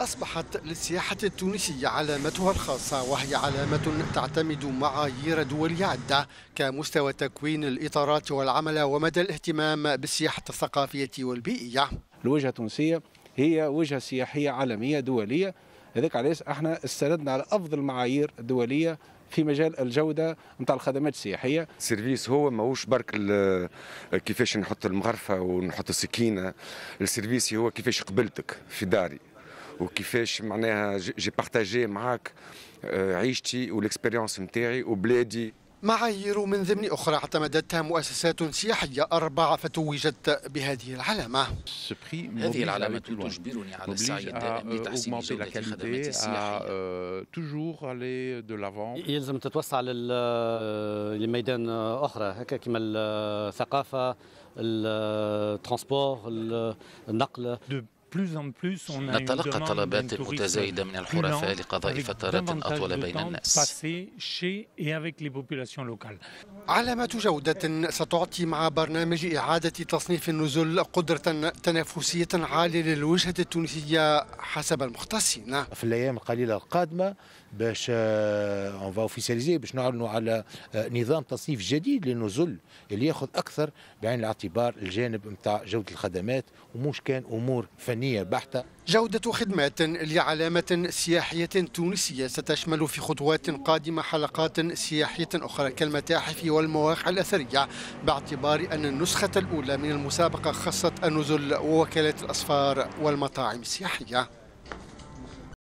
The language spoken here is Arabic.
أصبحت للسياحة التونسية علامتها الخاصة وهي علامة تعتمد معايير دولية عدة كمستوى تكوين الإطارات والعمل ومدى الاهتمام بالسياحة الثقافية والبيئية الوجهة التونسية هي وجهة سياحية عالمية دولية هذاك علاش احنا استندنا على افضل المعايير الدوليه في مجال الجوده نتاع الخدمات السياحيه السيرفيس هو ماهوش برك كيفاش نحط المغرفه ونحط السكينه السيرفيس هو كيفاش قبلتك في داري وكيفاش معناها جي بارتاجي معاك عيشتي والاكسبيريونس نتاعي وبلادي معايير من ضمن أخرى اعتمدتها مؤسسات سياحية أربعة فتوجت بهذه العلامة هذه العلامة تجبرني على السعي الدائم euh, لتحسين جودة الخدمات السياحية توجور دو لافون يلزم تتوسع لميدان أخرى هكا كما الثقافة الترانسبور النقل نتلقى طلبات متزايدة من الحرفاء لقضاء فترات أطول بين الناس علامة جودة ستعطي مع برنامج إعادة تصنيف النزل قدرة تنافسية عالية للوجهة التونسية حسب المختصين في الأيام القليلة القادمة باش اون فا اوفيسياليزي باش نعلنوا على آه، نظام تصنيف جديد للنزل اللي ياخذ اكثر بعين الاعتبار الجانب نتاع جوده الخدمات ومش كان امور فنيه ميدانية بحتة جودة خدمات لعلامة سياحية تونسية ستشمل في خطوات قادمة حلقات سياحية أخرى كالمتاحف والمواقع الأثرية باعتبار أن النسخة الأولى من المسابقة خصت النزل ووكالة الأسفار والمطاعم السياحية